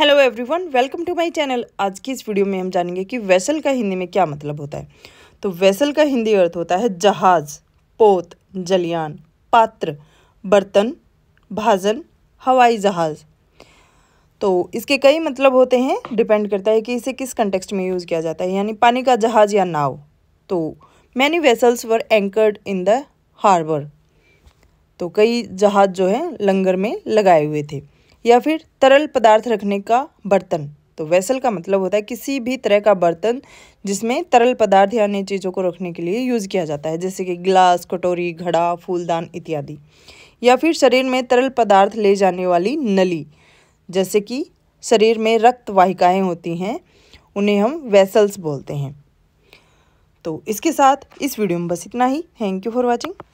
hello everyone welcome to my channel आज की इस वीडियो में हम जानेंगे कि वेसल का हिंदी में क्या मतलब होता है तो वेसल का हिंदी अर्थ होता है जहाज पोत जलियान पात्र बर्तन भाजन हवाई जहाज तो इसके कई मतलब होते हैं डिपेंड करता है कि इसे किस कंटेक्स्ट में यूज़ किया जाता है यानी पानी का जहाज या नाव तो many vessels were anchored in the harbour तो कई जहाज जो है लंगर में लगाए हुए थे या फिर तरल पदार्थ रखने का बर्तन तो वेसल का मतलब होता है किसी भी तरह का बर्तन जिसमें तरल पदार्थ या अन्य चीज़ों को रखने के लिए यूज़ किया जाता है जैसे कि गिलास कटोरी घड़ा फूलदान इत्यादि या फिर शरीर में तरल पदार्थ ले जाने वाली नली जैसे कि शरीर में रक्त वाहिकाएँ होती हैं उन्हें हम वेसल्स बोलते हैं तो इसके साथ इस वीडियो में बस इतना ही थैंक यू फॉर वॉचिंग